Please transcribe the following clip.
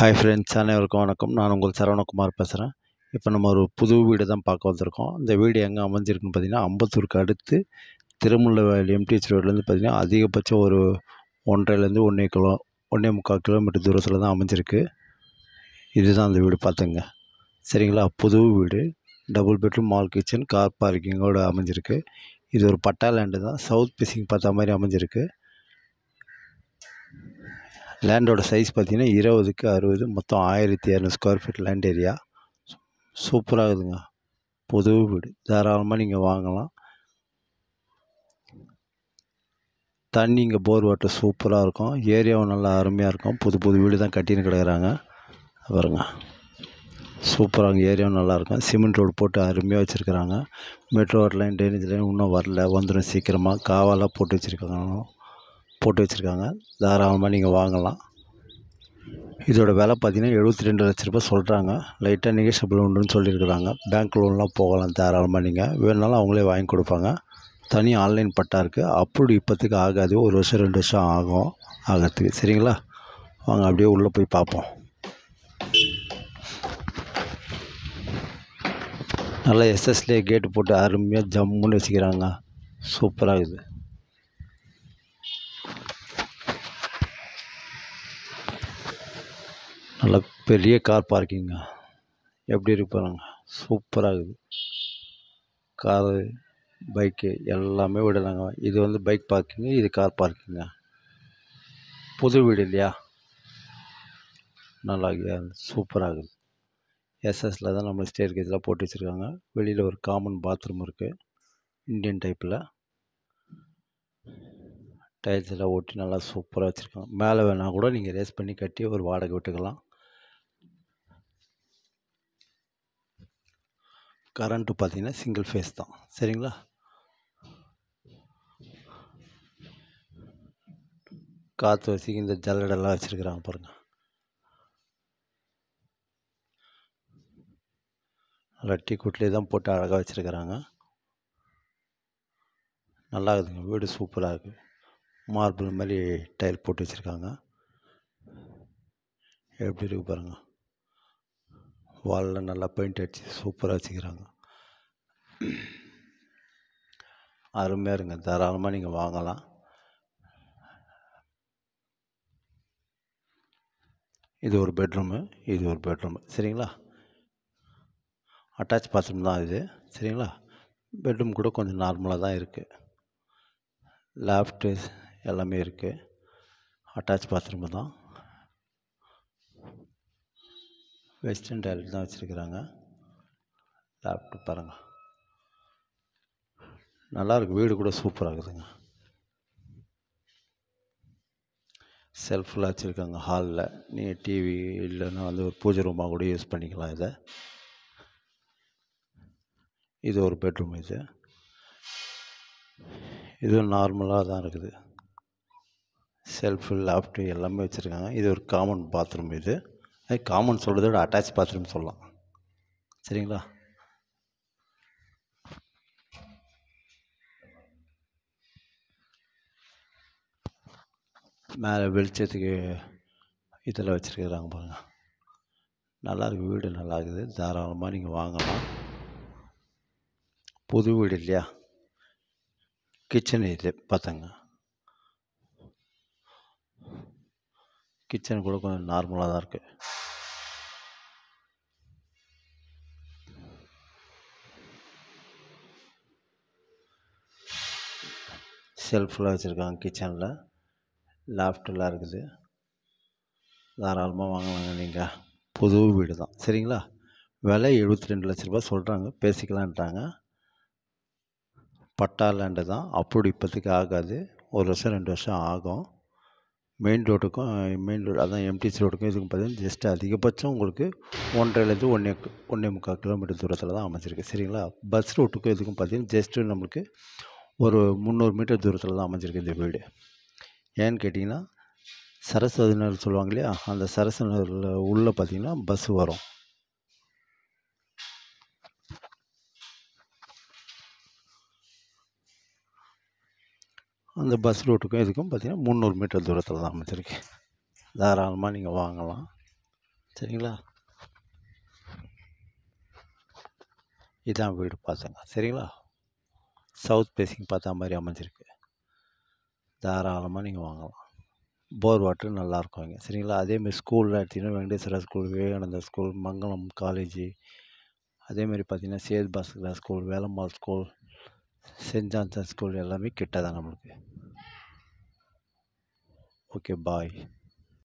hi friends அனைவருக்கும் வணக்கம் நான் உங்கள் சரவணகுமார் பேசுகிறேன் இப்போ நம்ம ஒரு புது வீடு தான் பார்க்க வந்திருக்கோம் இந்த வீடு எங்கே அமைஞ்சிருக்குன்னு பார்த்தீங்கன்னா அம்பத்தூருக்கு அடுத்து திருமுல்லவேல் எம்டிஎச் ரோட்லேருந்து பார்த்திங்கன்னா அதிகபட்சம் ஒரு ஒன்றரைலேருந்து ஒன்றே கிலோ ஒன்றே முக்கால் கிலோமீட்டர் தூரத்தில் தான் அமைஞ்சிருக்கு இதுதான் அந்த வீடு பார்த்துங்க சரிங்களா புது வீடு டபுள் பெட்ரூம் மால் கிச்சன் கார் பார்க்கிங்கோடு அமைஞ்சிருக்கு இது ஒரு பட்டா லேண்டு தான் சவுத் பிசிங் பார்த்த மாதிரி அமைஞ்சிருக்கு லேண்டோட சைஸ் பார்த்திங்கன்னா இருபதுக்கு அறுபது மொத்தம் ஆயிரத்தி இரநூறு ஸ்கொயர் ஃபீட் லேண்ட் ஏரியா சூப்பராக இருக்குதுங்க புது வீடு தாராளமாக நீங்கள் வாங்கலாம் தண்ணி இங்கே போர் வாட்டர் சூப்பராக இருக்கும் ஏரியாவும் நல்லா அருமையாக இருக்கும் புது புது வீடு தான் கட்டின்னு கிடக்கிறாங்க வருங்க சூப்பராக ஏரியாவும் நல்லாயிருக்கும் சிமெண்ட் ரோடு போட்டு அருமையாக வச்சுருக்குறாங்க மெட்ரோ லைன் ட்ரைனேஜ் லைன் இன்னும் வரல வந்துடும் சீக்கிரமாக காவாலாக போட்டு வச்சுருக்காங்க போட்டு வச்சுருக்காங்க தாராளமாக நீங்கள் வாங்கலாம் இதோடய விலை பார்த்திங்கன்னா எழுபத்தி ரெண்டு லட்ச ரூபா சொல்கிறாங்க லைட்டாக நெகேஷபிள் உண்டுன்னு சொல்லியிருக்கிறாங்க பேங்க் லோன்லாம் போகலாம் தாராளமாக நீங்கள் வேணுனாலும் அவங்களே வாங்கி கொடுப்பாங்க தனி ஆன்லைன் பட்டா இருக்குது அப்படி இப்போத்துக்கு ஆகாது ஒரு வருஷம் ரெண்டு வருஷம் ஆகும் ஆகிறதுக்கு சரிங்களா வாங்க அப்படியே உள்ளே போய் பார்ப்போம் நல்லா எஸ்எஸ்லேயே கேட்டு போட்டு அருமையாக ஜம்முன்னு வச்சுக்கிறாங்க சூப்பராக இருக்குது நல்ல பெரிய கார் பார்க்கிங்க எப்படி இருக்கு பாருங்க சூப்பராக இருக்குது காரு பைக்கு எல்லாமே விடலாங்க இது வந்து பைக் பார்க்கிங்க இது கார் பார்க்கிங்க புது வீடு இல்லையா நல்லா சூப்பராக இருக்குது எஸ்எஸில் தான் நம்ம ஸ்டேர்கேஜெலாம் போட்டு வச்சுருக்காங்க வெளியில் ஒரு காமன் பாத்ரூம் இருக்குது இந்தியன் டைப்பில் டைல்ஸ் எல்லாம் ஓட்டி நல்லா சூப்பராக வச்சுருக்காங்க மேலே வேணால் கூட நீங்கள் ரேஸ் பண்ணி கட்டி ஒரு வாடகை விட்டுக்கலாம் கரண்ட்டு பார்த்தீங்கன்னா சிங்கிள் ஃபேஸ் தான் சரிங்களா காற்று வசதிக்கு இந்த ஜல்லடெல்லாம் வச்சுருக்குறாங்க பாருங்கள் ரட்டி கூட்டிலே தான் போட்டு அழகாக வச்சுருக்குறாங்க நல்லா இருக்குதுங்க வீடு சூப்பராக இருக்குது மார்பிள் மாதிரி டைல் போட்டு வச்சுருக்காங்க எப்படி இருக்குது பாருங்கள் வாலில் நல்லா பெயிண்ட் அடித்து சூப்பராக வச்சுக்கிறாங்க அருமையாக இருங்க தாராளமாக நீங்கள் வாங்கலாம் இது ஒரு பெட்ரூமு இது ஒரு பெட்ரூமு சரிங்களா அட்டாச் பாத்ரூம் தான் இது சரிங்களா பெட்ரூம் கூட கொஞ்சம் நார்மலாக தான் இருக்குது லேப்டு எல்லாமே இருக்குது அட்டாச் பாத்ரூம் தான் வெஸ்டர்ன் டாய்லெட் தான் வச்சுருக்குறாங்க லேப்டாப் பாருங்கள் நல்லாயிருக்கு வீடு கூட சூப்பராக இருக்குதுங்க செல்ஃபுல்லாக வச்சுருக்காங்க ஹாலில் நீங்கள் டிவி இல்லைன்னா வந்து ஒரு பூஜை ரூமாக கூட யூஸ் பண்ணிக்கலாம் இதை இது ஒரு பெட்ரூம் இது இதுவும் நார்மலாக தான் இருக்குது செல்ஃபு லேப்டு எல்லாமே வச்சுருக்காங்க இது ஒரு காமன் பாத்ரூம் இது அது காமன் சொல்கிறத விட அட்டாச் பாத்ரூம் சொல்லலாம் சரிங்களா மேலே வெளிச்சத்துக்கு இதில் வச்சுருக்குறாங்க பாருங்கள் நல்லாயிருக்கு வீடு நல்லா இருக்குது தாராளமாக நீங்கள் வாங்கலாம் புது வீடு இல்லையா கிச்சன் இது பார்த்தங்க கிச்சன் கூட கொஞ்சம் நார்மலாக தான் இருக்குது ஷெல்ஃபெலாம் வச்சுருக்காங்க கிச்சனில் லாஃப்டெல்லாம் இருக்குது தாராளமாக வாங்கலாங்க நீங்கள் புது வீடு தான் சரிங்களா விலை எழுபத்தி ரெண்டு லட்ச ரூபா சொல்கிறாங்க பேசிக்கலான்ட்டாங்க பட்டா லேண்டு தான் அப்படி இப்போதைக்கு ஆகாது ஒரு வருஷம் ரெண்டு வருஷம் ஆகும் மெயின் ரோட்டுக்கும் மெயின் ரோடு அதுதான் எம்டிசி ரோட்டுக்கும் இதுக்கும் பார்த்தீங்கன்னா ஜஸ்ட்டு அதிகபட்சம் உங்களுக்கு ஒன்றரைலேருந்து ஒன்றே ஒன்றே முக்கால் கிலோமீட்டர் தூரத்தில் தான் அமைஞ்சிருக்கு சரிங்களா பஸ் ரோட்டுக்கும் இதுக்கும் பார்த்தீங்கன்னா ஜஸ்ட்டு நம்மளுக்கு ஒரு முந்நூறு மீட்டர் தூரத்தில் தான் அமைஞ்சிருக்கு இந்த வீடு ஏன்னு கேட்டிங்கன்னா சரஸ்வதி நகர் சொல்லுவாங்க இல்லையா அந்த சரஸ்வதி நகரில் உள்ளே பார்த்திங்கன்னா பஸ் வரும் அந்த பஸ் ரூட்டுக்கும் இதுக்கும் பார்த்திங்கன்னா முந்நூறு மீட்டர் தூரத்தில் தான் அமைச்சிருக்கு தாராளமாக நீங்கள் வாங்கலாம் சரிங்களா இதான் வீடு பார்த்தங்க சரிங்களா சவுத் பேசிங் பார்த்தா மாதிரி அமைஞ்சிருக்கு தாராளமாக நீங்கள் வாங்கலாம் போர் வாட்டர் நல்லாயிருக்கும் இங்கே சரிங்களா அதேமாதிரி ஸ்கூலில் எடுத்திங்கன்னா Venkateswara school Vivekananda school Mangalam college அதேமாதிரி பார்த்திங்கன்னா Sethu Bhaskara school Velammal school Saint Johnson school எல்லாமே கிட்ட தான் நம்மளுக்கு okay bye